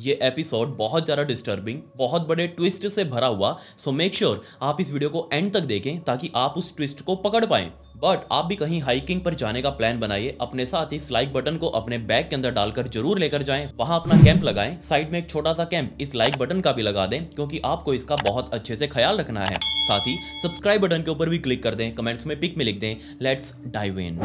ये एपिसोड बहुत ज़्यादा डिस्टर्बिंग बहुत बड़े ट्विस्ट से भरा हुआ सो मेक श्योर आप इस वीडियो को एंड तक देखें ताकि आप उस ट्विस्ट को पकड़ पाएं बट आप भी कहीं हाइकिंग पर जाने का प्लान बनाइए अपने साथ इस लाइक बटन को अपने बैग के अंदर डालकर जरूर लेकर जाएं वहां अपना कैंप लगाएं साइड में एक छोटा सा कैंप इस लाइक बटन का भी लगा दें क्योंकि आपको इसका बहुत अच्छे से ख्याल रखना है साथ ही सब्सक्राइब बटन के ऊपर भी क्लिक कर दें कमेंट्स में पिक में लिख दें लेट्स डाइव इन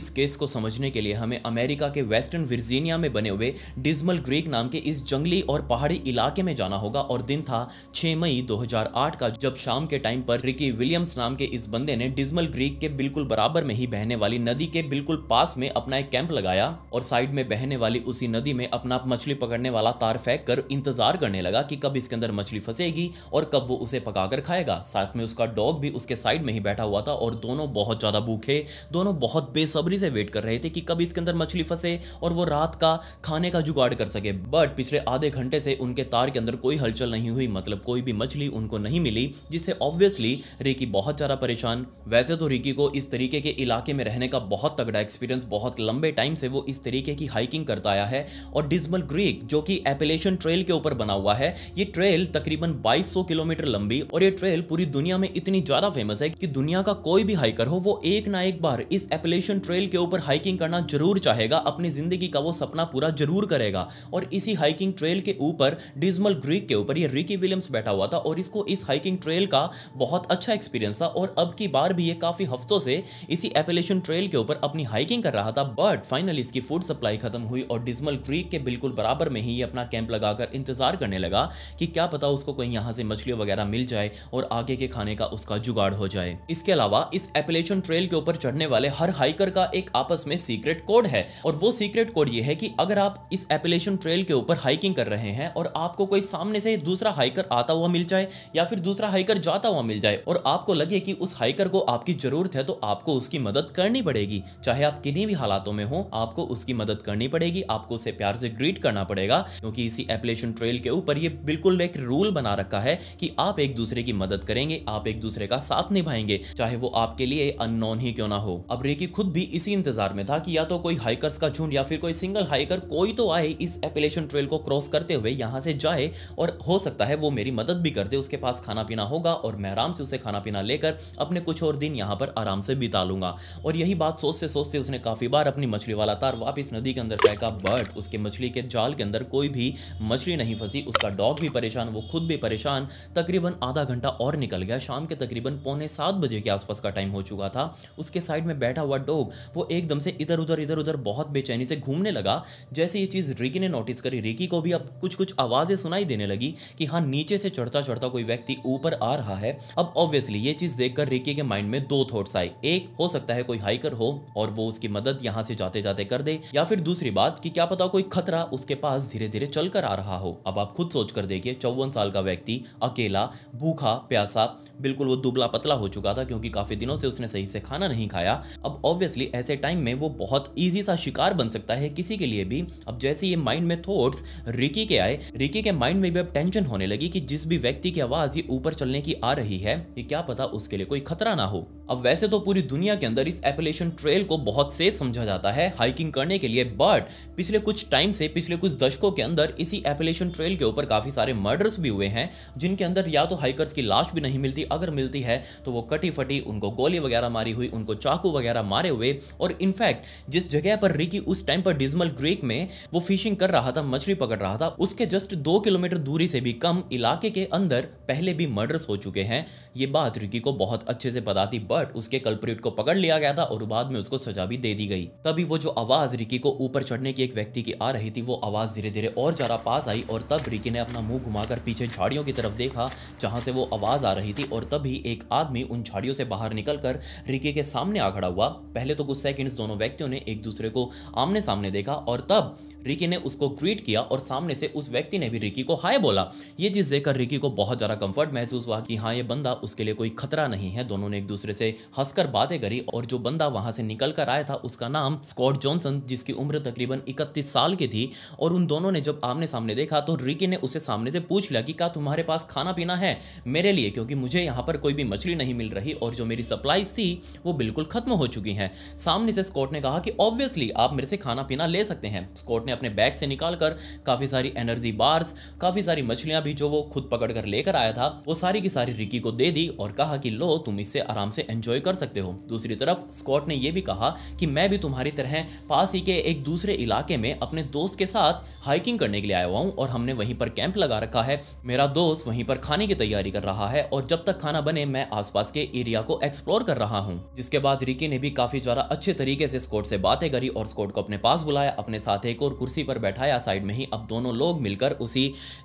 इस केस को समझने के लिए हमें अमेरिका के वेस्टर्न वर्जीनिया में बने हुए डिजमल ग्रीक नाम के इस जंगली और पहाड़ी इलाके में जाना होगा और दिन था 6 मई 2008 का जब शाम के टाइम पर रिकी विलियम्स नाम के इस बंदे ने डिजमल ग्रीक के बिल्कुल बराबर में ही बहने वाली नदी के बिल्कुल पास में अपना एक कैंप लगाया और साइड में बहने वाली उसी नदी में अपना मछली पकड़ने वाला तार फेंक कर इंतजार करने लगा कि कब इसके अंदर मछली फंसेगी और कब वो उसे पकाकर खाएगा साथ में उसका डॉग भी उसके साइड में ही बैठा हुआ था और दोनों बहुत ज्यादा भूखे दोनों बहुत बेसब बेसब्री से वेट कर रहे थे कि कब इसके अंदर मछली फंसे और वो रात का खाने का जुगाड़ कर सके बट पिछले आधे घंटे से उनके तार के अंदर कोई हलचल नहीं हुई मतलब कोई भी मछली उनको नहीं मिली जिससे ऑब्वियसली रिकी बहुत ज़्यादा परेशान वैसे तो रिकी को इस तरीके के इलाके में रहने का बहुत तगड़ा एक्सपीरियंस बहुत लंबे टाइम से वो इस तरीके की हाइकिंग करता आया है और डिजमल ग्रीक जो कि एपिलेशन ट्रेल के ऊपर बना हुआ है ये ट्रेल तकरीबन 2200 किलोमीटर लंबी और ये ट्रेल पूरी दुनिया में इतनी ज़्यादा फेमस है कि दुनिया का कोई भी हाइकर हो वो एक ना एक बार इस एपिलेशन ट्रेल ट्रेल के ऊपर हाइकिंग करना जरूर चाहेगा अपनी ज़िंदगी का वो सपना पूरा जरूर करेगा और इसी हाइकिंग ट्रेल के ऊपर डिजमल ग्रीक के ऊपर ये रिकी विलियम्स बैठा हुआ था और इसको इस हाइकिंग ट्रेल का बहुत अच्छा एक्सपीरियंस था और अब की बार भी ये काफ़ी हफ्तों से इसी एपेलेशन ट्रेल के ऊपर अपनी हाइकिंग कर रहा था बट फाइनल इसकी फूड सप्लाई खत्म हुई और डिजमल ग्रीक के बिल्कुल बराबर में ही ये अपना कैंप लगाकर इंतजार करने लगा कि क्या पता उसको कहीं यहाँ से मछली वगैरह मिल जाए और आगे के खाने का उसका जुगाड़ हो जाए इसके अलावा इस एपेलेशन ट्रेल के ऊपर चढ़ने वाले हर हाइकर का एक आपस में सीक्रेट कोड है और वो सीक्रेट कोड ये है कि अगर आप इस एपिलेशन ट्रेल के ऊपर हाइकिंग कर रहे हैं और आपको कोई सामने से दूसरा हाइकर आता हुआ मिल जाए या फिर दूसरा हाइकर जाता हुआ मिल जाए और आपको लगे कि उस हाइकर को आपकी जरूरत है तो आपको उसकी मदद करनी पड़ेगी चाहे आप किन्हीं भी हालातों में हो आपको उसकी मदद करनी पड़ेगी आपको उसे प्यार से ग्रीट करना पड़ेगा क्योंकि इसी एपिलेशन ट्रेल के ऊपर ये बिल्कुल एक रूल बना रखा है कि आप एक दूसरे की मदद करेंगे आप एक दूसरे का साथ निभाएंगे चाहे वो आपके लिए अननोन ही क्यों ना हो अब रेकी खुद भी इसी इंतजार में था कि या तो कोई हाइकर्स का झुंड या फिर कोई सिंगल हाइकर कोई तो आए इस एपिलेशन ट्रेल को क्रॉस करते हुए यहाँ से जाए और हो सकता है वो मेरी मदद भी कर दे उसके पास खाना पीना होगा और मैं आराम से उसे खाना पीना लेकर अपने कुछ और दिन यहाँ पर आराम से बिता लूंगा और यही बात सोचते सोचते उसने काफ़ी बार अपनी मछली वाला तार वापस नदी के अंदर फेंका बट उसके मछली के जाल के अंदर कोई भी मछली नहीं फंसी उसका डॉग भी परेशान वो खुद भी परेशान तकरीबन आधा घंटा और निकल गया शाम के तकरीबन पौने सात बजे के आसपास का टाइम हो चुका था उसके साइड में बैठा हुआ डॉग वो एकदम से इधर उधर इधर उधर बहुत बेचैनी से घूमने लगा जैसे ये चीज़ रिकी ने नोटिस करी रिकी को भी अब कुछ कुछ आवाज़ें सुनाई देने लगी कि हाँ नीचे से चढ़ता चढ़ता कोई व्यक्ति ऊपर आ रहा है अब ऑब्वियसली ये चीज़ देखकर रिकी के माइंड में दो थॉट्स आए एक हो सकता है कोई हाइकर हो और वो उसकी मदद यहाँ से जाते जाते कर दे या फिर दूसरी बात कि क्या पता कोई खतरा उसके पास धीरे धीरे चल आ रहा हो अब आप खुद सोच कर देखिए चौवन साल का व्यक्ति अकेला भूखा प्यासा बिल्कुल वो दुबला पतला हो चुका था क्योंकि काफी दिनों से उसने सही से खाना नहीं खाया अब ऑब्वियसली ऐसे टाइम में वो बहुत ईजी सा शिकार बन सकता है किसी के लिए भी अब जैसे ये माइंड में थॉट्स रिकी के आए रिकी के माइंड में भी अब टेंशन होने लगी कि जिस भी व्यक्ति की आवाज ये ऊपर चलने की आ रही है ये क्या पता उसके लिए कोई खतरा ना हो अब वैसे तो पूरी दुनिया के अंदर इस एपलेशन ट्रेल को बहुत सेफ समझा जाता है हाइकिंग करने के लिए बट पिछले कुछ टाइम से पिछले कुछ दशकों के अंदर इसी एपलेशन ट्रेल के ऊपर काफी सारे मर्डर्स भी हुए हैं जिनके अंदर या तो हाइकर्स की लाश भी नहीं मिलती अगर मिलती है तो वो कटी फटी उनको गोली वगैरह मारी हुई उनको चाकू वगैरह मारे हुए और इनफैक्ट जिस जगह पर रिकी उस टाइम पर डिजमल ग्रेक में वो फिशिंग कर रहा था मछली पकड़ रहा था उसके जस्ट दो किलोमीटर दूरी से भी कम इलाके के अंदर पहले भी मर्डर्स हो चुके हैं ये बात रिकी को बहुत अच्छे से पता थी बट उसके कल्परेट को पकड़ लिया गया था और बाद में उसको सजा भी दे दी गई तभी वो जो आवाज रिकी को ऊपर चढ़ने की एक व्यक्ति की आ रही थी वो आवाज धीरे धीरे और ज्यादा पास आई और तब रिकी ने अपना मुंह घुमाकर पीछे झाड़ियों की तरफ देखा जहां से वो आवाज आ रही थी और तभी एक आदमी उन झाड़ियों से बाहर निकलकर रिकी के सामने आ खड़ा हुआ पहले तो कुछ सेकंड्स दोनों व्यक्तियों ने एक दूसरे को आमने सामने देखा और तब रिकी ने उसको ग्रीट किया और सामने से उस व्यक्ति ने भी रिकी को हाय बोला ये चीज़ देखकर रिकी को बहुत ज़्यादा कंफर्ट महसूस हुआ कि हाँ ये बंदा उसके लिए कोई खतरा नहीं है दोनों ने एक दूसरे से हंसकर बातें करी और जो बंदा वहां से निकल कर आया था उसका नाम स्कॉट जॉनसन जिसकी उम्र तकरीबन इकतीस साल की थी और उन दोनों ने जब आमने सामने देखा तो रिकी ने उसे सामने से पूछ लिया कि क्या तुम्हारे पास खाना पीना है मेरे लिए क्योंकि मुझे यहाँ पर कोई भी मछली नहीं मिल रही और जो मेरी सप्लाईज थी वो बिल्कुल खत्म हो चुकी हैं सामने से स्कॉट ने कहा कि ऑब्वियसली आप मेरे से खाना पीना ले सकते हैं स्कॉट ने अपने बैग से निकाल कर काफ़ी सारी एनर्जी बार्स काफ़ी सारी मछलियां भी जो वो खुद पकड़ कर लेकर आया था वो सारी की सारी रिकी को दे दी और कहा कि लो तुम इससे आराम से एंजॉय कर सकते हो दूसरी तरफ स्कॉट ने यह भी कहा कि मैं भी तुम्हारी तरह पास ही के एक दूसरे इलाके में अपने दोस्त के साथ हाइकिंग करने के लिए आया हुआ हूँ और हमने वहीं पर कैंप लगा रखा है मेरा दोस्त वहीं पर खाने की तैयारी कर रहा है और जब तक खाना बने मैं आसपास के एरिया को एक्सप्लोर कर रहा हूँ जिसके बाद रिकी ने भी काफी ज्यादा अच्छे तरीके से स्कॉट से बातें करी और स्कॉट को अपने पास बुलाया अपने साथ एक और कुर्सी पर बैठाया साइड में ही अब दोनों लोग मिलकर उसी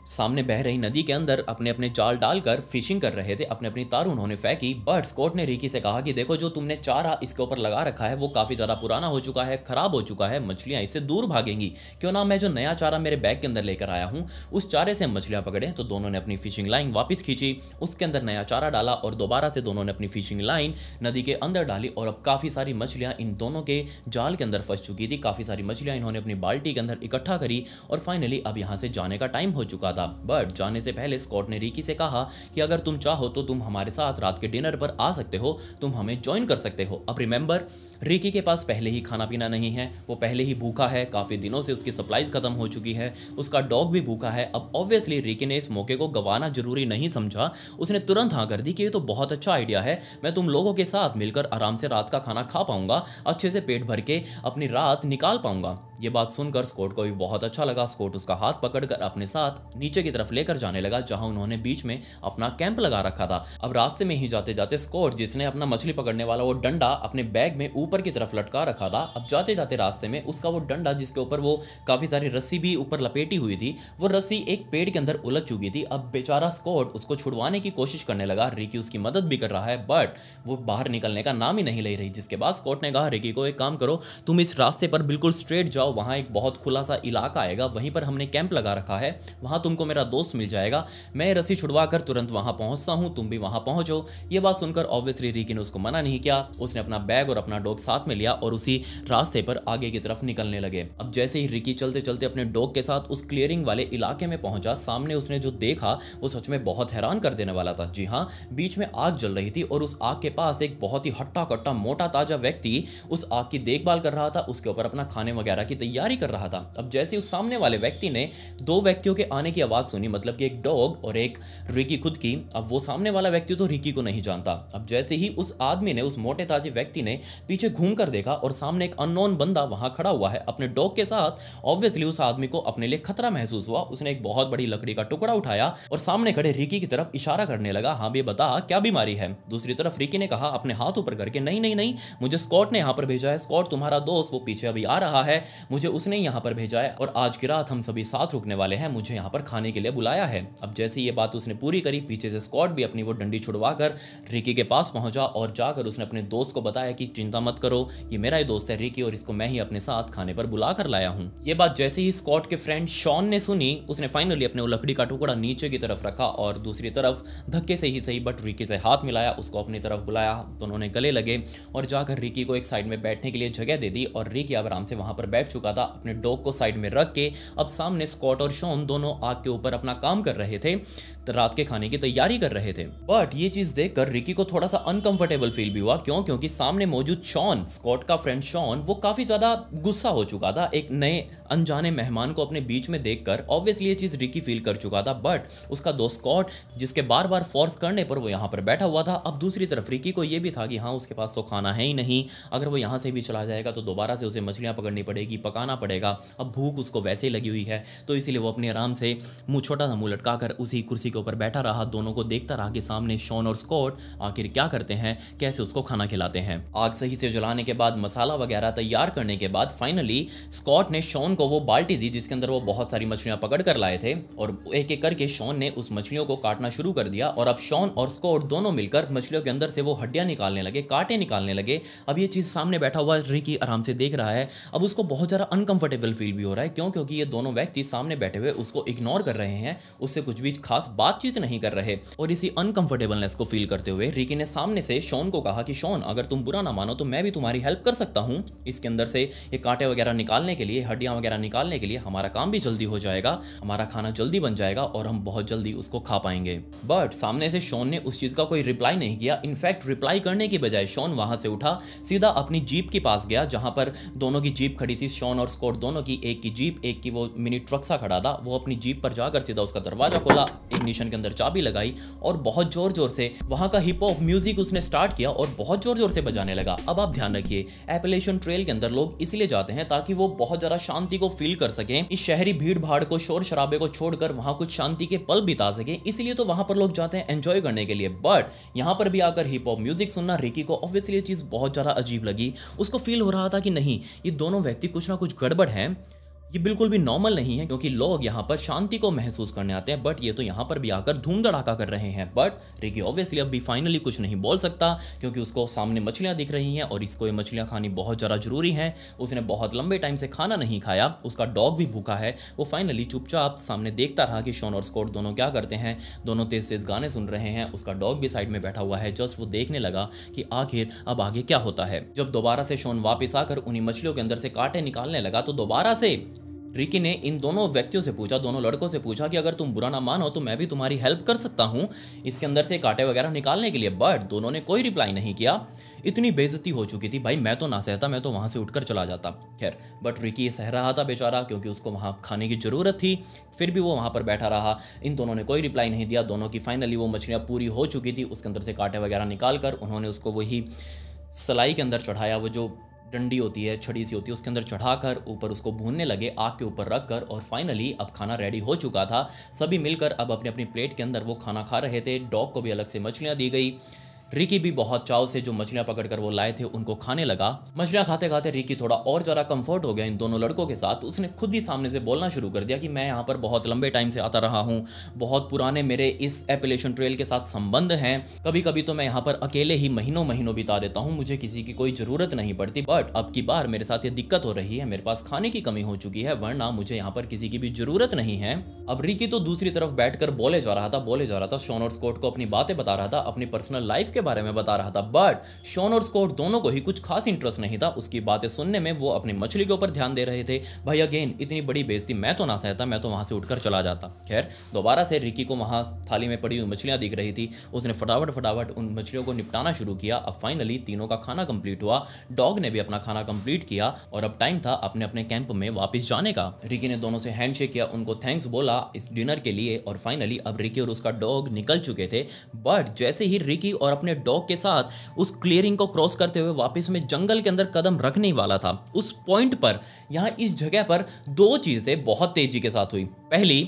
सामने बह रही नदी के अंदर अपने अपने जाल डालकर फिशिंग कर रहे थे अपने अपनी तार उन्होंने फेंकी बट स्कॉट ने रिकी से कहा कि देखो जो तुमने चारा इसके ऊपर लगा रखा है वो काफी ज्यादा पुराना हो चुका है खराब हो चुका है मछलियां इससे दूर भागेंगी क्यों ना मैं जो नया चारा मेरे बैग के अंदर लेकर आया हूँ उस चारे से मछलियां पकड़े तो दोनों ने अपनी फिशिंग लाइन वापस खींची उसके अंदर नया चारा डाला और दोबारा से दोनों ने अपनी फिशिंग लाइन नदी के अंदर डाली और अब काफी सारी मछलियां मछलियां इन दोनों के जाल के अंदर फंस चुकी थी काफ़ी सारी मछलियां इन्होंने अपनी बाल्टी के अंदर इकट्ठा करी और फाइनली अब यहाँ से जाने का टाइम हो चुका था बट जाने से पहले स्कॉट ने रिकी से कहा कि अगर तुम चाहो तो तुम हमारे साथ रात के डिनर पर आ सकते हो तुम हमें ज्वाइन कर सकते हो अब रिमेंबर रिकी के पास पहले ही खाना पीना नहीं है वो पहले ही भूखा है काफ़ी दिनों से उसकी सप्लाईज ख़त्म हो चुकी है उसका डॉग भी भूखा है अब ऑब्वियसली रिकी ने इस मौके को गंवाना जरूरी नहीं समझा उसने तुरंत हाँ कर दी कि ये तो बहुत अच्छा आइडिया है मैं तुम लोगों के साथ मिलकर आराम से रात का खाना खा पाऊंगा अच्छे से पेट भर के अपनी रात निकाल पाऊंगा ये बात सुनकर स्कोट को भी बहुत अच्छा लगा स्कोट उसका हाथ पकड़कर अपने साथ नीचे की तरफ लेकर जाने लगा जहां उन्होंने बीच में अपना कैंप लगा रखा था अब रास्ते में ही जाते जाते स्कोट जिसने अपना मछली पकड़ने वाला वो डंडा अपने बैग में ऊपर की तरफ लटका रखा था अब जाते जाते रास्ते में उसका वो डंडा जिसके ऊपर वो काफी सारी रस्सी भी ऊपर लपेटी हुई थी वो रस्सी एक पेड़ के अंदर उलझ चुकी थी अब बेचारा स्कोट उसको छुड़वाने की कोशिश करने लगा रिकी उसकी मदद भी कर रहा है बट वो बाहर निकलने का नाम ही नहीं ले रही जिसके बाद स्कोट ने कहा रिकी को एक काम करो तुम इस रास्ते पर बिल्कुल स्ट्रेट जाओ जाओ वहाँ एक बहुत खुला सा इलाका आएगा वहीं पर हमने कैंप लगा रखा है वहाँ तुमको मेरा दोस्त मिल जाएगा मैं रस्सी छुड़वा कर तुरंत वहाँ पहुँचता हूँ तुम भी वहाँ पहुँचो ये बात सुनकर ऑब्वियसली रीकी ने उसको मना नहीं किया उसने अपना बैग और अपना डॉग साथ में लिया और उसी रास्ते पर आगे की तरफ निकलने लगे अब जैसे ही रिकी चलते चलते अपने डॉग के साथ उस क्लियरिंग वाले इलाके में पहुँचा सामने उसने जो देखा वो सच में बहुत हैरान कर देने वाला था जी हाँ बीच में आग जल रही थी और उस आग के पास एक बहुत ही हट्टा कट्टा मोटा ताजा व्यक्ति उस आग की देखभाल कर रहा था उसके ऊपर अपना खाने वगैरह की तैयारी कर रहा था अब जैसे उस सामने वाले व्यक्ति ने दो व्यक्तियों के आने की आवाज़ सुनी मतलब कि एक डॉग और एक रिकी खुद की अब वो सामने वाला व्यक्ति तो रिकी को नहीं जानता अब जैसे ही उस आदमी ने उस मोटे ताजे व्यक्ति ने पीछे घूम कर देखा और सामने एक अननोन बंदा वहाँ खड़ा हुआ है अपने डॉग के साथ ऑब्वियसली उस आदमी को अपने लिए खतरा महसूस हुआ उसने एक बहुत बड़ी लकड़ी का टुकड़ा उठाया और सामने खड़े रिकी की तरफ इशारा करने लगा हाँ भी बता क्या बीमारी है दूसरी तरफ रिकी ने कहा अपने हाथ ऊपर करके नहीं नहीं नहीं मुझे स्कॉट ने यहाँ पर भेजा है स्कॉट तुम्हारा दोस्त वो पीछे अभी आ रहा है मुझे उसने यहाँ पर भेजा है और आज की रात हम सभी साथ रुकने वाले हैं मुझे यहाँ पर खाने के लिए बुलाया है अब जैसे ये बात उसने पूरी करी पीछे से स्कॉट भी अपनी वो डंडी छुड़वा कर रिकी के पास पहुंचा और जाकर उसने अपने दोस्त को बताया कि चिंता मत करो ये मेरा ही दोस्त है रिकी और इसको मैं ही अपने साथ खाने पर बुला कर लाया हूँ ये बात जैसे ही स्कॉट के फ्रेंड शॉन ने सुनी उसने फाइनली अपने वो लकड़ी का टुकड़ा नीचे की तरफ रखा और दूसरी तरफ धक्के से ही सही बट रिकी से हाथ मिलाया उसको अपनी तरफ बुलाया दोनों ने गले लगे और जाकर रिकी को एक साइड में बैठने के लिए जगह दे दी और रिकी आराम से वहां पर बैठ चुका था अपने डॉग को साइड में रख के अब सामने स्कॉट और शॉन दोनों आग के ऊपर अपना काम कर रहे थे रात के खाने की तैयारी कर रहे थे बट ये चीज देखकर रिकी को थोड़ा सा अनकंफर्टेबल फील भी हुआ क्यों क्योंकि सामने मौजूद शॉन स्कॉट का फ्रेंड शॉन वो काफी ज्यादा गुस्सा हो चुका था एक नए अनजाने मेहमान को अपने बीच में देखकर ऑब्वियसली ये चीज रिकी फील कर चुका था बट उसका दोस्त स्कॉट जिसके बार बार फोर्स करने पर वो यहाँ पर बैठा हुआ था अब दूसरी तरफ रिकी को ये भी था कि हाँ उसके पास तो खाना है ही नहीं अगर वो यहाँ से भी चला जाएगा तो दोबारा से उसे मछलियाँ पकड़नी पड़ेगी पकाना पड़ेगा अब भूख उसको वैसे ही लगी हुई है तो इसीलिए वो अपने आराम से मुँह छोटा सा मुँह लटका उसी कुर्सी के ऊपर बैठा रहा दोनों को देखता रहा कि सामने शॉन और स्कॉट आखिर क्या करते हैं कैसे उसको खाना खिलाते हैं आग सही से जलाने के बाद मसाला वगैरह तैयार करने के बाद फाइनली स्कॉट ने शॉन को वो बाल्टी दी जिसके अंदर वो बहुत सारी मछलियां पकड़ कर लाए थे और एक एक करके शॉन ने उस मछलियों को काटना शुरू कर दिया और अब शॉन और स्कॉट दोनों मिलकर मछलियों के अंदर से वो हड्डियां निकालने लगे कांटे निकालने लगे अब ये चीज़ सामने बैठा हुआ रिकी आराम से देख रहा है अब उसको बहुत ज़्यादा अनकंफर्टेबल फील भी हो रहा है क्यों क्योंकि ये दोनों व्यक्ति सामने बैठे हुए उसको इग्नोर कर रहे हैं उससे कुछ भी खास बात बातचीत नहीं कर रहे और इसी अनकंफर्टेबलनेस को फील करते हुए रिकी ने सामने से शॉन को कहा कि शॉन अगर तुम बुरा ना मानो तो मैं भी तुम्हारी हेल्प कर सकता हूँ इसके अंदर से ये कांटे वगैरह निकालने के लिए हड्डियाँ वगैरह निकालने के लिए हमारा काम भी जल्दी हो जाएगा हमारा खाना जल्दी बन जाएगा और हम बहुत जल्दी उसको खा पाएंगे बट सामने से शॉन ने उस चीज़ का कोई रिप्लाई नहीं किया इनफैक्ट रिप्लाई करने की बजाय शॉन वहाँ से उठा सीधा अपनी जीप के पास गया जहाँ पर दोनों की जीप खड़ी थी शॉन और स्कॉट दोनों की एक की जीप एक की वो मिनी ट्रक सा खड़ा था वो अपनी जीप पर जाकर सीधा उसका दरवाजा खोला पोजीशन के अंदर चाबी लगाई और बहुत जोर जोर से वहां का हिप हॉप म्यूजिक उसने स्टार्ट किया और बहुत जोर जोर से बजाने लगा अब आप ध्यान रखिए एपलेशन ट्रेल के अंदर लोग इसलिए जाते हैं ताकि वो बहुत ज्यादा शांति को फील कर सके इस शहरी भीड़ भाड़ को शोर शराबे को छोड़कर वहां कुछ शांति के पल बिता सके इसलिए तो वहां पर लोग जाते हैं एंजॉय करने के लिए बट यहाँ पर भी आकर हिप हॉप म्यूजिक सुनना रिकी को ऑब्वियसली चीज़ बहुत ज़्यादा अजीब लगी उसको फील हो रहा था कि नहीं ये दोनों व्यक्ति कुछ ना कुछ गड़बड़ है ये बिल्कुल भी नॉर्मल नहीं है क्योंकि लोग यहाँ पर शांति को महसूस करने आते हैं बट ये तो यहाँ पर भी आकर धूम धड़ाका कर रहे हैं बट रिकी ऑब्वियसली अब भी फाइनली कुछ नहीं बोल सकता क्योंकि उसको सामने मछलियाँ दिख रही हैं और इसको ये मछलियाँ खानी बहुत ज़्यादा जरूरी हैं उसने बहुत लंबे टाइम से खाना नहीं खाया उसका डॉग भी भूखा है वो फाइनली चुपचाप सामने देखता रहा कि शॉन और स्कॉट दोनों क्या करते हैं दोनों तेज तेज गाने सुन रहे हैं उसका डॉग भी साइड में बैठा हुआ है जस्ट वो देखने लगा कि आखिर अब आगे क्या होता है जब दोबारा से शॉन वापस आकर उन्हीं मछलियों के अंदर से कांटे निकालने लगा तो दोबारा से रिकी ने इन दोनों व्यक्तियों से पूछा दोनों लड़कों से पूछा कि अगर तुम बुरा ना मानो तो मैं भी तुम्हारी हेल्प कर सकता हूँ इसके अंदर से कांटे वगैरह निकालने के लिए बट दोनों ने कोई रिप्लाई नहीं किया इतनी बेजती हो चुकी थी भाई मैं तो ना सहता मैं तो वहाँ से उठकर चला जाता खैर बट रिकी सह रहा था बेचारा क्योंकि उसको वहाँ खाने की ज़रूरत थी फिर भी वो वहाँ पर बैठा रहा इन दोनों ने कोई रिप्लाई नहीं दिया दोनों की फाइनली वो मछलियाँ पूरी हो चुकी थी उसके अंदर से कांटे वगैरह निकाल कर उन्होंने उसको वही सलाई के अंदर चढ़ाया वो जो डंडी होती है छड़ी सी होती है उसके अंदर चढ़ाकर ऊपर उसको भूनने लगे आग के ऊपर रख कर और फाइनली अब खाना रेडी हो चुका था सभी मिलकर अब अपने अपनी प्लेट के अंदर वो खाना खा रहे थे डॉग को भी अलग से मछलियाँ दी गई रिकी भी बहुत चाव से जो मछलियां पकड़कर वो लाए थे उनको खाने लगा मछलियां खाते खाते रिकी थोड़ा और ज्यादा कंफर्ट हो गया इन दोनों लड़कों के साथ उसने खुद ही सामने से बोलना शुरू कर दिया कि मैं यहाँ पर बहुत लंबे टाइम से आता रहा हूँ बहुत पुराने मेरे इस एपिलेशन ट्रेल के साथ संबंध है कभी कभी तो मैं यहाँ पर अकेले ही महीनों महीनों बिता देता हूँ मुझे किसी की कोई जरूरत नहीं पड़ती बट अब की बार मेरे साथ ये दिक्कत हो रही है मेरे पास खाने की कमी हो चुकी है वरना मुझे यहाँ पर किसी की भी जरूरत नहीं है अब रिकी तो दूसरी तरफ बैठ बोले जा रहा था बोले जा रहा था शोनोर स्कोट को अपनी बातें बता रहा था अपनी पर्सनल लाइफ के बारे में बता रहा था बट शॉन और स्कॉट दोनों को ही कुछ खास इंटरेस्ट नहीं था उसकी बातें सुनने में वो अपनी मछली के ऊपर ध्यान दे रहे थे भाई अगेन इतनी बड़ी बेजती मैं तो ना सहता मैं तो वहाँ से उठकर चला जाता खैर दोबारा से रिकी को वहाँ थाली में पड़ी हुई मछलियाँ दिख रही थी उसने फटाफट फटाफट उन मछलियों को निपटाना शुरू किया अब फाइनली तीनों का खाना कंप्लीट हुआ डॉग ने भी अपना खाना कंप्लीट किया और अब टाइम था अपने अपने कैंप में वापस जाने का रिकी ने दोनों से हैंड किया उनको थैंक्स बोला इस डिनर के लिए और फाइनली अब रिकी और उसका डॉग निकल चुके थे बट जैसे ही रिकी और अपने अपने डॉग के साथ उस क्लियरिंग को क्रॉस करते हुए वापस में जंगल के अंदर कदम रखने वाला था उस पॉइंट पर यहाँ इस जगह पर दो चीज़ें बहुत तेज़ी के साथ हुई पहली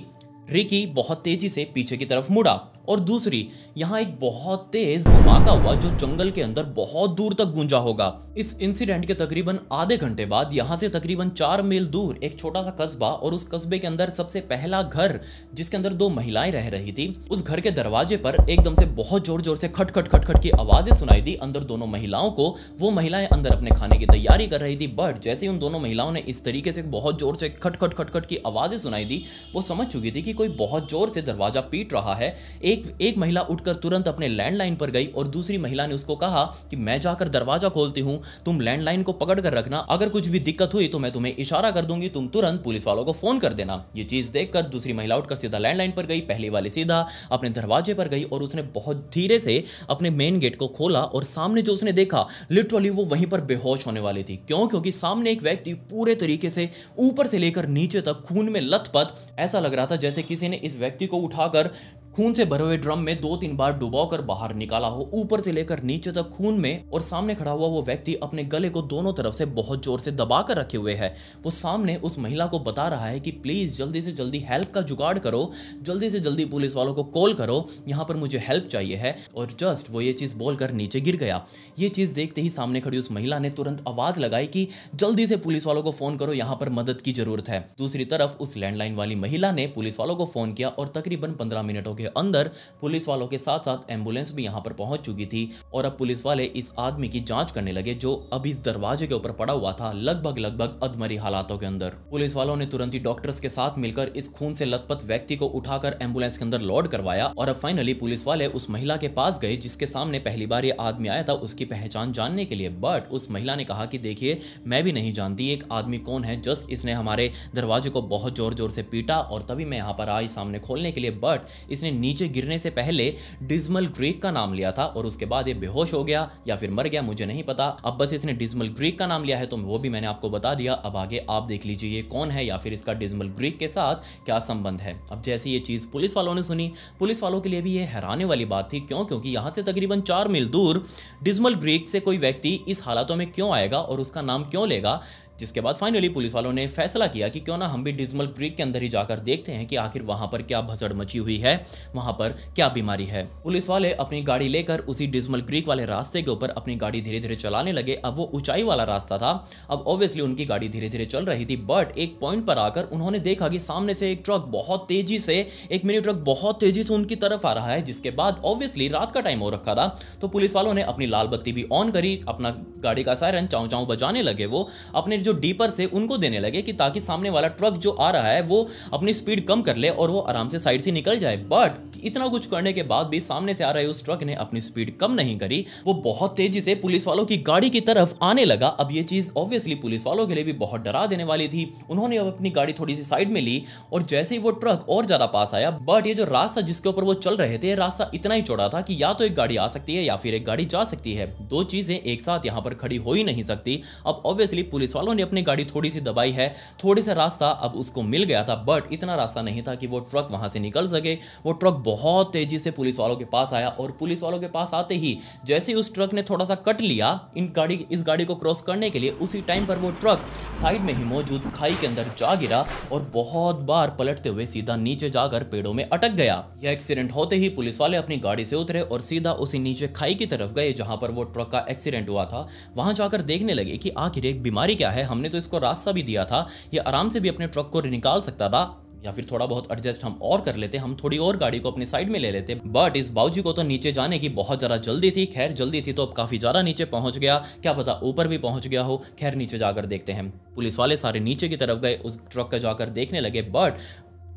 रिकी बहुत तेज़ी से पीछे की तरफ मुड़ा और दूसरी यहाँ एक बहुत तेज धमाका हुआ जो जंगल के अंदर बहुत दूर तक गूंजा होगा इस इंसिडेंट के तकरीबन आधे घंटे बाद यहाँ से तकरीबन चार मील दूर एक छोटा सा कस्बा और उस कस्बे के अंदर सबसे पहला घर जिसके अंदर दो महिलाएं रह रही थी उस घर के दरवाजे पर एकदम से बहुत जोर जोर से खटखट खटखट की आवाजें सुनाई दी अंदर दोनों महिलाओं को वो महिलाएं अंदर अपने खाने की तैयारी कर रही थी बट जैसे ही उन दोनों महिलाओं ने इस तरीके से बहुत जोर से खटखट खटखट की आवाजें सुनाई दी वो समझ चुकी थी कि कोई बहुत जोर से दरवाजा पीट रहा है एक एक एक महिला उठकर तुरंत अपने लैंडलाइन पर गई और दूसरी महिला ने उसको कहा कि मैं जाकर दरवाजा खोलती हूँ तुम लैंडलाइन को पकड़ कर रखना अगर कुछ भी दिक्कत हुई तो मैं तुम्हें इशारा कर दूंगी तुम तुरंत पुलिस वालों को फोन कर देना ये चीज देखकर दूसरी महिला उठकर सीधा लैंडलाइन पर गई पहली वाली सीधा अपने दरवाजे पर गई और उसने बहुत धीरे से अपने मेन गेट को खोला और सामने जो उसने देखा लिटरली वो वहीं पर बेहोश होने वाली थी क्यों क्योंकि सामने एक व्यक्ति पूरे तरीके से ऊपर से लेकर नीचे तक खून में लथपथ ऐसा लग रहा था जैसे किसी ने इस व्यक्ति को उठाकर खून से भरे हुए ड्रम में दो तीन बार कर बाहर निकाला हो ऊपर से लेकर नीचे तक खून में और सामने खड़ा हुआ वो व्यक्ति अपने गले को दोनों तरफ से बहुत जोर से दबा कर रखे हुए है वो सामने उस महिला को बता रहा है कि प्लीज जल्दी से जल्दी हेल्प का जुगाड़ करो जल्दी से जल्दी पुलिस वालों को कॉल करो यहाँ पर मुझे हेल्प चाहिए है और जस्ट वो ये चीज़ बोलकर नीचे गिर गया ये चीज़ देखते ही सामने खड़ी उस महिला ने तुरंत आवाज़ लगाई कि जल्दी से पुलिस वालों को फ़ोन करो यहाँ पर मदद की जरूरत है दूसरी तरफ उस लैंडलाइन वाली महिला ने पुलिस वालों को फ़ोन किया और तकरीबन पंद्रह मिनटों के के अंदर पुलिस वालों के साथ साथ एम्बुलेंस भी यहाँ पर पहुंच चुकी थी और अब पुलिस वाले इस आदमी की जांच करने लगे जो अब इस दरवाजे के ऊपर पड़ा हुआ था लगभग लगभग अधमरी हालातों के अंदर पुलिस वालों ने तुरंत ही डॉक्टर्स के साथ मिलकर इस खून से लथपथ व्यक्ति को उठाकर एम्बुलेंस के अंदर लोड करवाया और अब फाइनली पुलिस वाले उस महिला के पास गए जिसके सामने पहली बार ये आदमी आया था उसकी पहचान जानने के लिए बट उस महिला ने कहा कि देखिए मैं भी नहीं जानती एक आदमी कौन है जस्ट इसने हमारे दरवाजे को बहुत जोर जोर से पीटा और तभी मैं यहाँ पर आई सामने खोलने के लिए बट इसने नीचे गिरने से पहले डिजमल ग्रीक का नाम लिया था और उसके बाद ये बेहोश हो गया या फिर मर गया मुझे नहीं पता अब बस इसने डिजमल ग्रीक का नाम लिया है तो वो भी मैंने आपको बता दिया अब आगे आप देख लीजिए ये कौन है या फिर इसका डिजमल ग्रीक के साथ क्या संबंध है अब जैसी ये चीज़ पुलिस वालों ने सुनी पुलिस वालों के लिए भी ये हैराने वाली बात थी क्यों क्योंकि यहाँ से तकरीबन चार मील दूर डिजमल ग्रीक से कोई व्यक्ति इस हालातों में क्यों आएगा और उसका नाम क्यों लेगा जिसके बाद फाइनली पुलिस वालों ने फैसला किया कि क्यों ना हम भी डिजमल क्रीक के अंदर ही जाकर देखते हैं कि आखिर वहां पर क्या भसड़ मची हुई है वहां पर क्या बीमारी है पुलिस वाले अपनी गाड़ी लेकर उसी डिजमल क्रीक वाले रास्ते के ऊपर अपनी गाड़ी धीरे धीरे चलाने लगे अब वो ऊंचाई वाला रास्ता था अब ऑब्वियसली उनकी गाड़ी धीरे धीरे चल रही थी बट एक पॉइंट पर आकर उन्होंने देखा कि सामने से एक ट्रक बहुत तेजी से एक मिनी ट्रक बहुत तेजी से उनकी तरफ आ रहा है जिसके बाद ऑब्वियसली रात का टाइम हो रखा था तो पुलिस वालों ने अपनी लाल बत्ती भी ऑन करी अपना गाड़ी का सायरन चाऊ चाऊ बजाने लगे वो अपने जो डीपर से उनको देने लगे कि ताकि सामने वाला ट्रक जो आ रहा है वो अपनी स्पीड कम कर ले और वो आराम से साइड से निकल जाए बट कि इतना कुछ करने के बाद भी सामने से आ रहे उस ट्रक ने अपनी स्पीड कम नहीं करी वो बहुत तेजी से पुलिस वालों की गाड़ी की तरफ आने लगा अब ये चीज ऑब्वियसली पुलिस वालों के लिए भी बहुत डरा देने वाली थी उन्होंने अब अपनी गाड़ी थोड़ी सी साइड में ली और जैसे ही वो ट्रक और ज्यादा पास आया बट ये जो रास्ता जिसके ऊपर वो चल रहे थे रास्ता इतना ही चौड़ा था कि या तो एक गाड़ी आ सकती है या फिर एक गाड़ी जा सकती है दो चीजें एक साथ यहाँ पर खड़ी हो ही नहीं सकती अब ऑब्वियसली पुलिस वालों ने अपनी गाड़ी थोड़ी सी दबाई है थोड़ी सा रास्ता अब उसको मिल गया था बट इतना रास्ता नहीं था कि वो ट्रक वहां से निकल सके वो ट्रक बहुत तेजी से पुलिस वालों के पास आया और पुलिस वालों के पास आते ही जैसे ही उस ट्रक ने थोड़ा सा कट लिया इन गाड़ी इस गाड़ी को क्रॉस करने के लिए उसी टाइम पर वो ट्रक साइड में ही मौजूद खाई के अंदर जा गिरा और बहुत बार पलटते हुए सीधा नीचे जाकर पेड़ों में अटक गया यह एक्सीडेंट होते ही पुलिस वाले अपनी गाड़ी से उतरे और सीधा उसी नीचे खाई की तरफ गए जहां पर वो ट्रक का एक्सीडेंट हुआ था वहां जाकर देखने लगे कि आखिर एक बीमारी क्या है हमने तो इसको रास्ता भी दिया था ये आराम से भी अपने ट्रक को निकाल सकता था या फिर थोड़ा बहुत एडजस्ट हम और कर लेते हम थोड़ी और गाड़ी को अपनी साइड में ले लेते बट इस बाबूजी को तो नीचे जाने की बहुत ज़्यादा जल्दी थी खैर जल्दी थी तो अब काफ़ी ज़्यादा नीचे पहुंच गया क्या पता ऊपर भी पहुंच गया हो खैर नीचे जाकर देखते हैं पुलिस वाले सारे नीचे की तरफ गए उस ट्रक का जाकर देखने लगे बट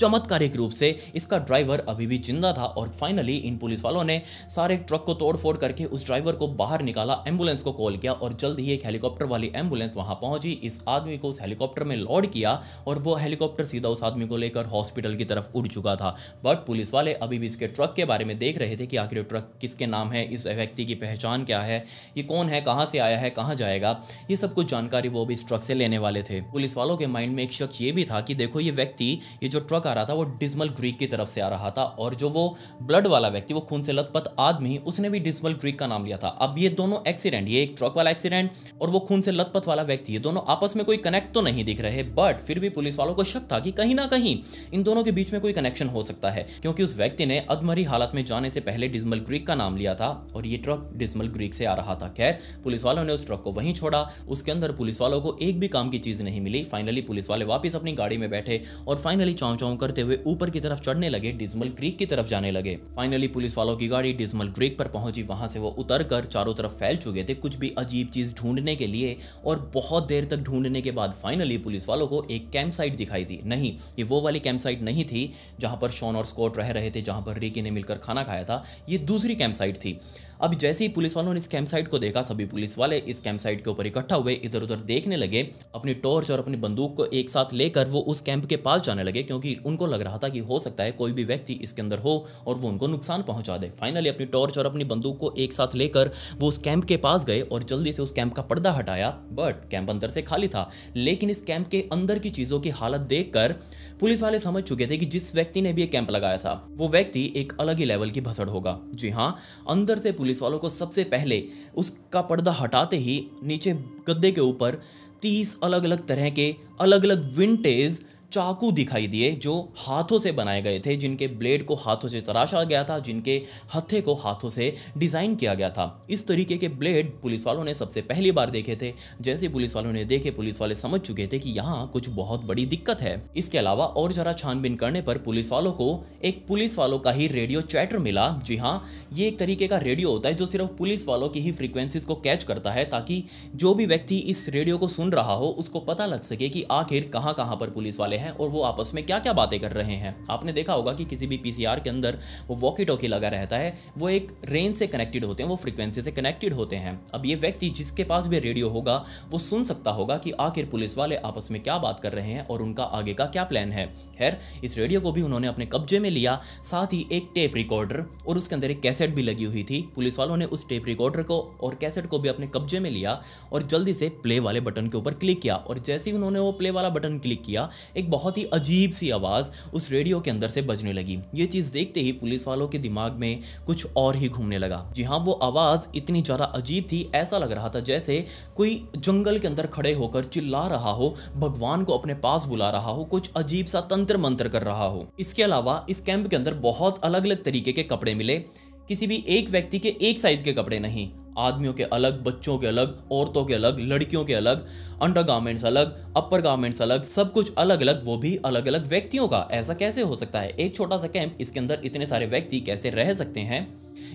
चमत्कारिक रूप से इसका ड्राइवर अभी भी जिंदा था और फाइनली इन पुलिस वालों ने सारे ट्रक को तोड़ फोड़ करके उस ड्राइवर को बाहर निकाला एम्बुलेंस को कॉल किया और जल्द ही एक हेलीकॉप्टर वाली एम्बुलेंस वहां पहुंची इस आदमी को उस हेलीकॉप्टर में लॉड किया और वो हेलीकॉप्टर सीधा उस आदमी को लेकर हॉस्पिटल की तरफ उड़ चुका था बट पुलिस वाले अभी भी इसके ट्रक के बारे में देख रहे थे कि आखिर ट्रक किसके नाम है इस व्यक्ति की पहचान क्या है ये कौन है कहाँ से आया है कहाँ जाएगा ये सब कुछ जानकारी वो भी इस ट्रक से लेने वाले थे पुलिस वालों के माइंड में एक शख्स ये भी था कि देखो ये व्यक्ति ये जो ट्रक आ रहा था वो डिजमल ग्रीक की तरफ से आ रहा था और जो वो ब्लड वाला व्यक्ति वो खून से लथपथ आदमी उसने भी डिजमल ग्रीक का नाम लिया था अब ये दोनों एक्सीडेंट ये एक ट्रक वाला एक्सीडेंट और वो खून से लथपथ वाला व्यक्ति ये दोनों आपस में कोई कनेक्ट तो नहीं दिख रहे बट फिर भी पुलिस वालों को शक था कि कहीं ना कहीं इन दोनों के बीच में कोई कनेक्शन हो सकता है क्योंकि उस व्यक्ति ने अधमरी हालत में जाने से पहले डिजमल ग्रीक का नाम लिया था और ये ट्रक डिजमल ग्रीक से आ रहा था खैर पुलिस वालों ने उस ट्रक को वहीं छोड़ा उसके अंदर पुलिस वालों को एक भी काम की चीज़ नहीं मिली फाइनली पुलिस वाले वापस अपनी गाड़ी में बैठे और फाइनली चाऊ चाऊ करते हुए ऊपर की तरफ चढ़ने लगे डिजमल क्रीक की तरफ जाने लगे फाइनली पुलिस वालों की गाड़ी डिजमल क्रीक पर पहुंची वहां से वो उतर कर चारों तरफ फैल चुके थे कुछ भी अजीब चीज ढूंढने के लिए और बहुत देर तक ढूंढने के बाद फाइनली पुलिस वालों को एक कैंप साइट दिखाई दी नहीं ये वो वाली कैंप साइट नहीं थी जहां पर शॉन और स्कॉट रह रहे थे जहां पर रिकी ने मिलकर खाना खाया था ये दूसरी कैंप साइट थी अब जैसे ही पुलिस वालों ने इस कैंप साइट को देखा सभी पुलिस वाले इस कैंप साइट के ऊपर इकट्ठा हुए इधर उधर देखने लगे अपनी टॉर्च और अपनी बंदूक को एक साथ लेकर वो उस कैंप के पास जाने लगे क्योंकि उनको लग रहा था कि हो सकता है कोई भी व्यक्ति इसके अंदर हो और वो उनको नुकसान पहुंचा दे फाइनली अपनी टॉर्च और अपनी बंदूक को एक साथ लेकर वो उस कैंप के पास गए और जल्दी से उस कैंप का पर्दा हटाया बट कैंप अंदर से खाली था लेकिन इस कैंप के अंदर की चीज़ों की हालत देखकर पुलिस वाले समझ चुके थे कि जिस व्यक्ति ने भी ये कैंप लगाया था वो व्यक्ति एक अलग ही लेवल की भसड़ होगा जी हाँ अंदर से पुलिस पुलिस वालों को सबसे पहले उसका पर्दा हटाते ही नीचे गद्दे के ऊपर तीस अलग अलग तरह के अलग अलग विंटेज चाकू दिखाई दिए जो हाथों से बनाए गए थे जिनके ब्लेड को हाथों से तराशा गया था जिनके हत्थे को हाथों से डिज़ाइन किया गया था इस तरीके के ब्लेड पुलिस वालों ने सबसे पहली बार देखे थे जैसे पुलिस वालों ने देखे पुलिस वाले समझ चुके थे कि यहाँ कुछ बहुत बड़ी दिक्कत है इसके अलावा और जरा छानबीन करने पर पुलिस वालों को एक पुलिस वालों का ही रेडियो चैटर मिला जी हाँ ये एक तरीके का रेडियो होता है जो सिर्फ पुलिस वालों की ही फ्रिक्वेंसीज को कैच करता है ताकि जो भी व्यक्ति इस रेडियो को सुन रहा हो उसको पता लग सके कि आखिर कहाँ कहाँ पर पुलिस वाले हैं और वो आपस में क्या क्या बातें कर रहे हैं आपने देखा होगा कि किसी भी पी के अंदर वो वॉकी टॉकी लगा रहता है वो एक रेंज से कनेक्टेड होते हैं वो फ्रिक्वेंसी से कनेक्टेड होते हैं अब ये व्यक्ति जिसके पास भी रेडियो होगा वो सुन सकता होगा कि आखिर पुलिस वाले आपस में क्या बात कर रहे हैं और उनका आगे का क्या प्लान है खैर इस रेडियो को भी उन्होंने अपने कब्जे में लिया साथ ही एक टेप रिकॉर्डर और उसके अंदर एक कैसेट भी लगी हुई थी पुलिस वालों ने उस टेप रिकॉर्डर को और कैसेट को भी अपने कब्जे में लिया और जल्दी से प्ले वाले बटन के ऊपर क्लिक किया और जैसे ही उन्होंने वो प्ले वाला बटन क्लिक किया एक बहुत ही अजीब सी आवाज़ उस रेडियो के अंदर से बजने लगी ये चीज़ देखते ही पुलिस वालों के दिमाग में कुछ और ही घूमने लगा जी हाँ वो आवाज़ इतनी ज़्यादा अजीब थी ऐसा लग रहा था जैसे कोई जंगल के अंदर खड़े होकर चिल्ला रहा हो भगवान को अपने पास बुला रहा हो कुछ अजीब सा तंत्र मंत्र कर रहा हो इसके अलावा इस कैंप के अंदर बहुत अलग अलग तरीके के कपड़े मिले किसी भी एक व्यक्ति के एक साइज के कपड़े नहीं आदमियों के अलग बच्चों के अलग औरतों के अलग लड़कियों के अलग अंडर गारमेंट्स अलग अपर गारमेंट्स अलग सब कुछ अलग अलग वो भी अलग अलग व्यक्तियों का ऐसा कैसे हो सकता है एक छोटा सा कैंप इसके अंदर इतने सारे व्यक्ति कैसे रह सकते हैं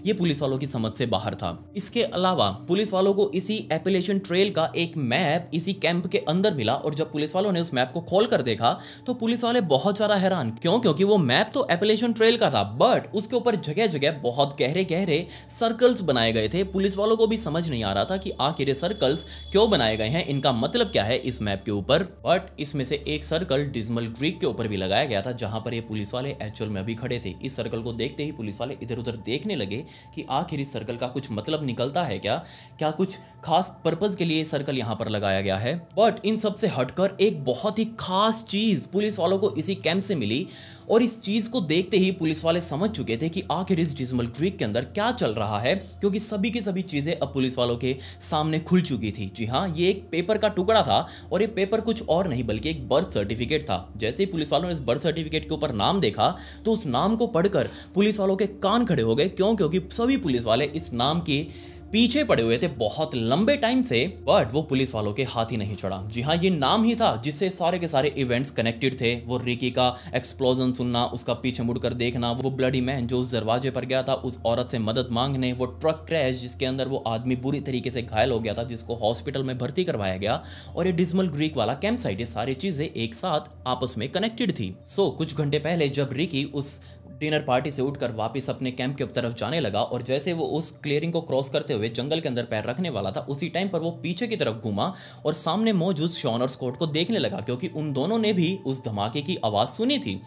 ये पुलिस वालों की समझ से बाहर था इसके अलावा पुलिस वालों को इसी एपिलेशन ट्रेल का एक मैप इसी कैंप के अंदर मिला और जब पुलिस वालों ने उस मैप को खोल कर देखा तो पुलिस वाले बहुत ज्यादा हैरान क्यों क्योंकि वो मैप तो एपिलेशन ट्रेल का था बट उसके ऊपर जगह जगह बहुत गहरे गहरे सर्कल्स बनाए गए थे पुलिस वालों को भी समझ नहीं आ रहा था कि आखिर ये सर्कल्स क्यों बनाए गए हैं इनका मतलब क्या है इस मैप के ऊपर बट इसमें से एक सर्कल डिजमल क्रीक के ऊपर भी लगाया गया था जहां पर ये पुलिस वाले एक्चुअल में भी खड़े थे इस सर्कल को देखते ही पुलिस वाले इधर उधर देखने लगे कि आखिर इस सर्कल का कुछ मतलब निकलता है क्या क्या कुछ खास पर्पज़ के लिए सर्कल यहाँ पर लगाया गया है बट इन सब से हटकर एक बहुत ही खास चीज़ पुलिस वालों को इसी कैंप से मिली और इस चीज़ को देखते ही पुलिस वाले समझ चुके थे कि आखिर इस डिजमल क्रिक के अंदर क्या चल रहा है क्योंकि सभी की सभी चीज़ें अब पुलिस वालों के सामने खुल चुकी थी जी हाँ ये एक पेपर का टुकड़ा था और ये पेपर कुछ और नहीं बल्कि एक बर्थ सर्टिफिकेट था जैसे ही पुलिस वालों ने इस बर्थ सर्टिफिकेट के ऊपर नाम देखा तो उस नाम को पढ़कर पुलिस वालों के कान खड़े हो गए क्यों क्योंकि सभी पुलिस वाले इस नाम के पीछे पड़े हुए थे बहुत लंबे टाइम से बट वो पुलिस वालों के हाथ ही नहीं चढ़ा जी हाँ ये नाम ही था जिससे सारे के सारे इवेंट्स कनेक्टेड थे वो रिकी का एक्सप्लोजन सुनना उसका पीछे मुड़कर देखना वो ब्लडी मैन जो उस दरवाजे पर गया था उस औरत से मदद मांगने वो ट्रक क्रैश जिसके अंदर वो आदमी बुरी तरीके से घायल हो गया था जिसको हॉस्पिटल में भर्ती करवाया गया और ये डिजमल ग्रीक वाला कैंप साइट ये सारी चीजें एक साथ आपस में कनेक्टेड थी सो कुछ घंटे पहले जब रिकी उस डिनर पार्टी से उठकर वापस अपने कैंप की तरफ जाने लगा और जैसे वो उस क्लियरिंग को क्रॉस करते हुए जंगल के अंदर पैर रखने वाला था उसी टाइम पर वो पीछे की तरफ घूमा और सामने मौजूद शॉन और स्कॉट को देखने लगा क्योंकि उन दोनों ने भी उस धमाके की आवाज़ सुनी थी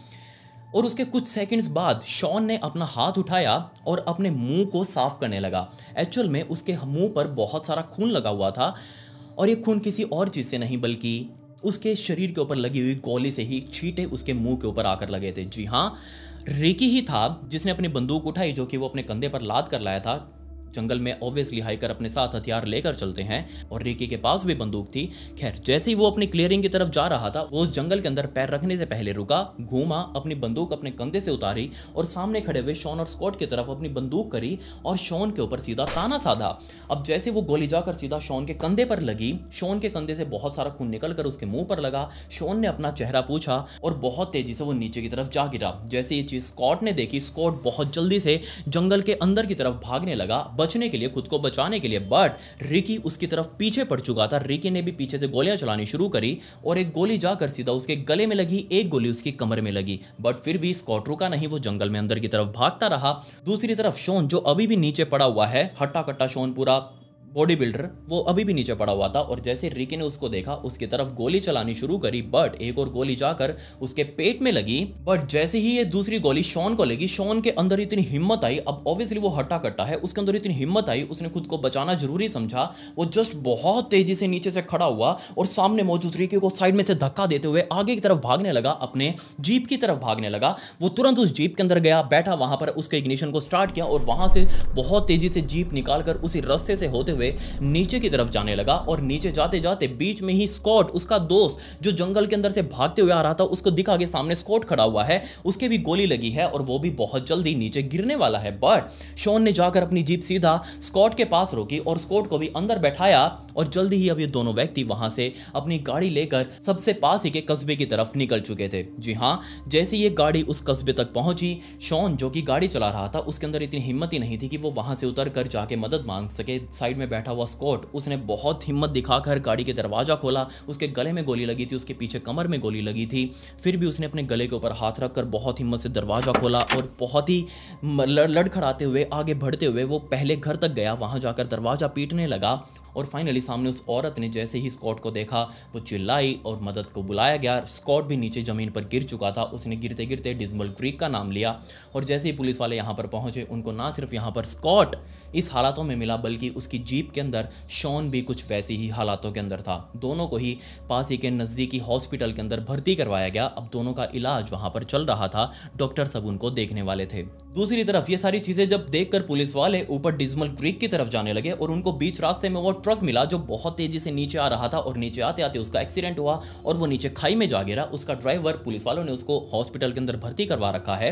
और उसके कुछ सेकंड्स बाद शॉन ने अपना हाथ उठाया और अपने मुंह को साफ करने लगा एक्चुअल में उसके मुंह पर बहुत सारा खून लगा हुआ था और ये खून किसी और चीज़ से नहीं बल्कि उसके शरीर के ऊपर लगी हुई गोली से ही छींटे उसके मुंह के ऊपर आकर लगे थे जी हाँ रेकी ही था जिसने अपनी बंदूक उठाई जो कि वो अपने कंधे पर लाद कर लाया था जंगल में ऑब्वियसली हाइकर अपने साथ हथियार लेकर चलते हैं और रिकी के पास भी बंदूक थी खैर जैसे ही वो अपनी क्लियरिंग की तरफ जा रहा था वो उस जंगल के अंदर पैर रखने से पहले रुका घूमा अपनी बंदूक अपने कंधे से उतारी और सामने खड़े हुए शॉन और स्कॉट की तरफ अपनी बंदूक करी और शॉन के ऊपर सीधा ताना साधा अब जैसे वो गोली जाकर सीधा शॉन के कंधे पर लगी शॉन के कंधे से बहुत सारा खून निकल कर उसके मुंह पर लगा शॉन ने अपना चेहरा पूछा और बहुत तेजी से वो नीचे की तरफ जा गिरा जैसे ये चीज स्कॉट ने देखी स्कॉट बहुत जल्दी से जंगल के अंदर की तरफ भागने लगा बचने के लिए खुद को बचाने के लिए बट रिकी उसकी तरफ पीछे पड़ चुका था रिकी ने भी पीछे से गोलियां चलानी शुरू करी और एक गोली जाकर सीधा उसके गले में लगी एक गोली उसकी कमर में लगी बट फिर भी स्कॉट रुका नहीं वो जंगल में अंदर की तरफ भागता रहा दूसरी तरफ शोन जो अभी भी नीचे पड़ा हुआ है हट्टा कट्टा शोन पूरा बॉडी बिल्डर वो अभी भी नीचे पड़ा हुआ था और जैसे रिकी ने उसको देखा उसकी तरफ गोली चलानी शुरू करी बट एक और गोली जाकर उसके पेट में लगी बट जैसे ही ये दूसरी गोली शॉन को लगी शॉन के अंदर इतनी हिम्मत आई अब ऑब्वियसली वो हट्टा कट्टा है उसके अंदर इतनी हिम्मत आई उसने खुद को बचाना जरूरी समझा वो जस्ट बहुत तेजी से नीचे से खड़ा हुआ और सामने मौजूद रिकी को साइड में से धक्का देते हुए आगे की तरफ भागने लगा अपने जीप की तरफ भागने लगा वो तुरंत उस जीप के अंदर गया बैठा वहां पर उसके इग्निशन को स्टार्ट किया और वहां से बहुत तेजी से जीप निकालकर उसी रस्ते से होते हुए हुए नीचे की तरफ जाने लगा और नीचे जाते जाते बीच में ही स्कॉट उसका दोस्त जो जंगल के अंदर से भागते हुए आ रहा था उसको दिखा के सामने स्कॉट खड़ा हुआ है उसके भी गोली लगी है और वो भी बहुत जल्दी नीचे गिरने वाला है बट शोन ने जाकर अपनी जीप सीधा स्कॉट के पास रोकी और स्कॉट को भी अंदर बैठाया और जल्दी ही अब ये दोनों व्यक्ति वहां से अपनी गाड़ी लेकर सबसे पास ही के कस्बे की तरफ निकल चुके थे जी हाँ जैसे ये गाड़ी उस कस्बे तक पहुंची शोन जो कि गाड़ी चला रहा था उसके अंदर इतनी हिम्मत ही नहीं थी कि वो वहां से उतर कर जाके मदद मांग सके साइड में में बैठा हुआ स्कॉट उसने बहुत हिम्मत दिखाकर गाड़ी के दरवाजा खोला उसके गले में गोली लगी थी उसके पीछे कमर में गोली लगी थी फिर भी उसने अपने गले के ऊपर हाथ रखकर बहुत हिम्मत से दरवाजा खोला और बहुत ही लड़खड़ाते हुए आगे बढ़ते हुए वो पहले घर तक गया वहां जाकर दरवाजा पीटने लगा और फाइनली सामने उस औरत ने जैसे ही स्कॉट को देखा वो चिल्लाई और मदद को बुलाया गया स्कॉट भी नीचे ज़मीन पर गिर चुका था उसने गिरते गिरते डिजमल क्रीक का नाम लिया और जैसे ही पुलिस वाले यहाँ पर पहुँचे उनको ना सिर्फ यहाँ पर स्कॉट इस हालातों में मिला बल्कि उसकी जीप के अंदर शॉन भी कुछ वैसे ही हालातों के अंदर था दोनों को ही पास ही के नज़दीकी हॉस्पिटल के अंदर भर्ती करवाया गया अब दोनों का इलाज वहाँ पर चल रहा था डॉक्टर सब उनको देखने वाले थे दूसरी तरफ ये सारी चीजें जब देखकर पुलिस वाले ऊपर डिजमल क्रिक की तरफ जाने लगे और उनको बीच रास्ते में वो ट्रक मिला जो बहुत तेजी से नीचे आ रहा था और नीचे आते आते उसका एक्सीडेंट हुआ और वो नीचे खाई में जा गिरा उसका ड्राइवर पुलिस वालों ने उसको हॉस्पिटल के अंदर भर्ती करवा रखा है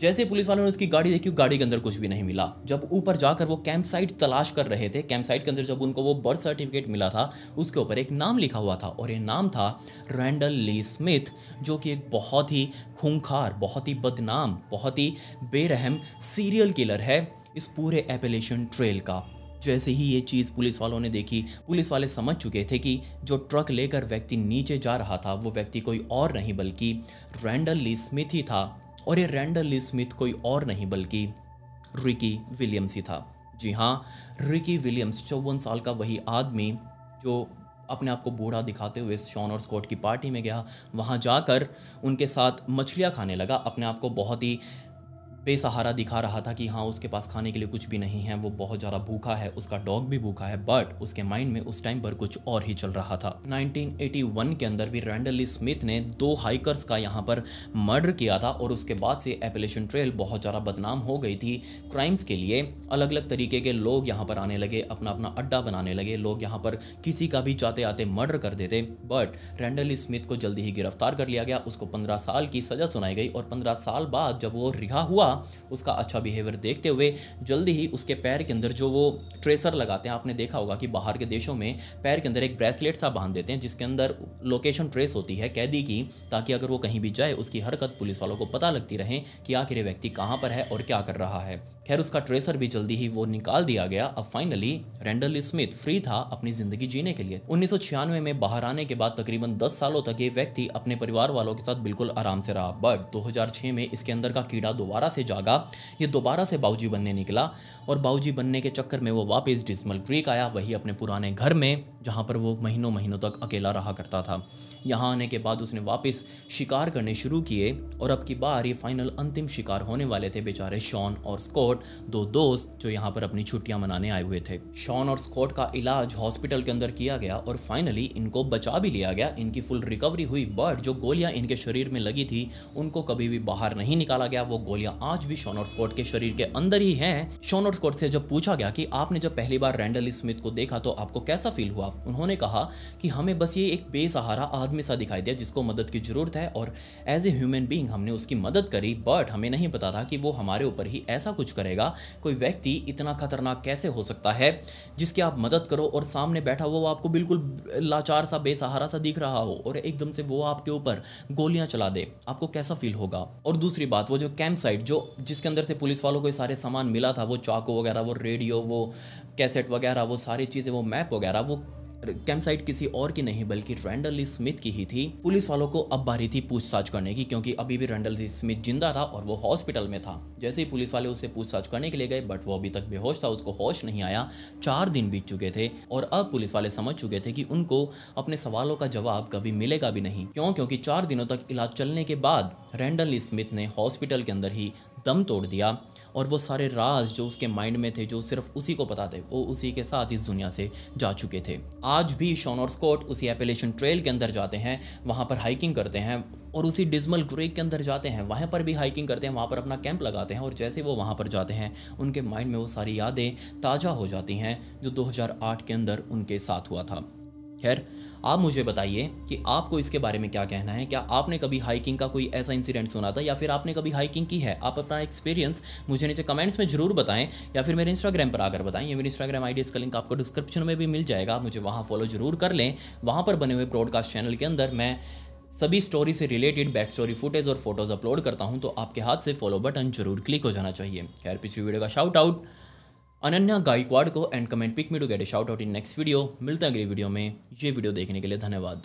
जैसे पुलिस वालों ने उसकी गाड़ी देखी गाड़ी के अंदर कुछ भी नहीं मिला जब ऊपर जाकर वो कैंप साइट तलाश कर रहे थे कैंप साइट के अंदर जब उनको वो बर्थ सर्टिफिकेट मिला था उसके ऊपर एक नाम लिखा हुआ था और ये नाम था रैंडल ली स्मिथ जो कि एक बहुत ही खूंखार बहुत ही बदनाम बहुत ही बेरहम सीरियल किलर है इस पूरे एपेलेशन ट्रेल का जैसे ही ये चीज़ पुलिस वालों ने देखी पुलिस वाले समझ चुके थे कि जो ट्रक लेकर व्यक्ति नीचे जा रहा था वो व्यक्ति कोई और नहीं बल्कि रैंडल ली स्मिथ ही था और ये रैंडल स्मिथ कोई और नहीं बल्कि रिकी विलियम्स ही था जी हाँ रिकी विलियम्स चौवन साल का वही आदमी जो अपने आप को बूढ़ा दिखाते हुए शॉन और स्कॉट की पार्टी में गया वहाँ जाकर उनके साथ मछलियाँ खाने लगा अपने आप को बहुत ही बेसहारा दिखा रहा था कि हाँ उसके पास खाने के लिए कुछ भी नहीं है वो बहुत ज़्यादा भूखा है उसका डॉग भी भूखा है बट उसके माइंड में उस टाइम पर कुछ और ही चल रहा था 1981 के अंदर भी रैंडली स्मिथ ने दो हाइकर्स का यहाँ पर मर्डर किया था और उसके बाद से एपलेशन ट्रेल बहुत ज़्यादा बदनाम हो गई थी क्राइम्स के लिए अलग अलग तरीके के लोग यहाँ पर आने लगे अपना अपना अड्डा बनाने लगे लोग यहाँ पर किसी का भी जाते आते मर्डर कर देते बट रैंडली स्मिथ को जल्दी ही गिरफ्तार कर लिया गया उसको पंद्रह साल की सज़ा सुनाई गई और पंद्रह साल बाद जब वो रिहा हुआ उसका अच्छा बिहेवियर देखते हुए जल्दी ही उसके पैर के अंदर जो वो ट्रेसर लगाते हैं आपने देखा होगा कि बाहर के देशों में पैर के अंदर एक ब्रेसलेट सा बांध देते हैं जिसके अंदर लोकेशन ट्रेस होती है कैदी की ताकि अगर वो कहीं भी जाए उसकी हरकत पुलिस वालों को पता लगती रहे कि आखिर ये व्यक्ति कहाँ पर है और क्या कर रहा है खैर उसका ट्रेसर भी जल्दी ही वो निकाल दिया गया अब फाइनली रेंडल स्मिथ फ्री था अपनी जिंदगी जीने के लिए उन्नीस में बाहर आने के बाद तकरीबन दस सालों तक ये व्यक्ति अपने परिवार वालों के साथ बिल्कुल आराम से रहा बट 2006 में इसके अंदर का कीड़ा दोबारा से जागा ये दोबारा से बाऊजी बनने निकला और बाऊजी बनने के चक्कर में वो वापस डिस्मल क्रीक आया वही अपने पुराने घर में जहाँ पर वो महीनों महीनों तक अकेला रहा करता था यहाँ आने के बाद उसने वापस शिकार करने शुरू किए और अब की बार ये फाइनल अंतिम शिकार होने वाले थे बेचारे शॉन और स्कॉट दो दोस्त जो यहाँ पर अपनी छुट्टियाँ मनाने आए हुए थे शॉन और स्कॉट का इलाज हॉस्पिटल के अंदर किया गया और फाइनली इनको बचा भी लिया गया इनकी फुल रिकवरी हुई बट जो गोलियां इनके शरीर में लगी थी उनको कभी भी बाहर नहीं निकाला गया वो गोलियां आज भी शॉन और स्कॉट के शरीर के अंदर ही हैं शॉन और स्कॉट से जब पूछा गया कि आपने जब पहली बार रैंडल स्मिथ को देखा तो आपको कैसा फील हुआ उन्होंने कहा कि हमें बस ये एक बेसहारा आदमी सा दिखाई दिया जिसको मदद की ज़रूरत है और एज ए ह्यूमन बींग हमने उसकी मदद करी बट हमें नहीं पता था कि वो हमारे ऊपर ही ऐसा कुछ करेगा कोई व्यक्ति इतना खतरनाक कैसे हो सकता है जिसकी आप मदद करो और सामने बैठा वो आपको बिल्कुल लाचार सा बेसहारा सा दिख रहा हो और एकदम से वो आपके ऊपर गोलियां चला दे आपको कैसा फील होगा और दूसरी बात वो जो कैंप साइट जो जिसके अंदर से पुलिस वालों को सारे सामान मिला था वो चाकू वगैरह वो रेडियो वो कैसेट वगैरह वो सारी चीज़ें वो मैप वगैरह वो कैंप साइट किसी और की नहीं बल्कि रैंडल स्मिथ e. की ही थी पुलिस वालों को अब बारी थी पूछताछ करने की क्योंकि अभी भी रैंडल स्मिथ e. जिंदा था और वो हॉस्पिटल में था जैसे ही पुलिस वाले उससे पूछताछ करने के लिए गए बट वो अभी तक बेहोश था उसको होश नहीं आया चार दिन बीत चुके थे और अब पुलिस वाले समझ चुके थे कि उनको अपने सवालों का जवाब कभी मिलेगा भी नहीं क्यों क्योंकि चार दिनों तक इलाज चलने के बाद रैंडल स्मिथ e. ने हॉस्पिटल के अंदर ही दम तोड़ दिया और वो सारे राज जो उसके माइंड में थे जो सिर्फ उसी को पता थे वो उसी के साथ इस दुनिया से जा चुके थे आज भी शॉन और स्कॉट उसी एपेलेशन ट्रेल के अंदर जाते हैं वहाँ पर हाइकिंग करते हैं और उसी डिजमल ग्रेक के अंदर जाते हैं वहाँ पर भी हाइकिंग करते हैं वहाँ पर अपना कैंप लगाते हैं और जैसे वो वहाँ पर जाते हैं उनके माइंड में वो सारी यादें ताज़ा हो जाती हैं जो दो के अंदर उनके साथ हुआ था खैर आप मुझे बताइए कि आपको इसके बारे में क्या कहना है क्या आपने कभी हाइकिंग का कोई ऐसा इंसिडेंट सुना था या फिर आपने कभी हाइकिंग की है आप अपना एक्सपीरियंस मुझे नीचे कमेंट्स में जरूर बताएं या फिर मेरे इंस्टाग्राम पर आकर बताएं ये मेरे इंस्टाग्राम आई डी लिंक आपको डिस्क्रिप्शन में भी मिल जाएगा आप मुझे वहाँ फॉलो जरूर कर लें वहाँ पर बने हुए ब्रॉडकास्ट चैनल के अंदर मैं सभी स्टोरी से रिलेटेड बैक स्टोरी फुटेज और फोटोज अपलोड करता हूं तो आपके हाथ से फॉलो बटन जरूर क्लिक हो जाना चाहिए खैर पिछली वीडियो का शाउट आउट अनन्या गायकवाड़ को and comment pick me to get a shout out in next video मिलते हैं अगली वीडियो में ये वीडियो देखने के लिए धन्यवाद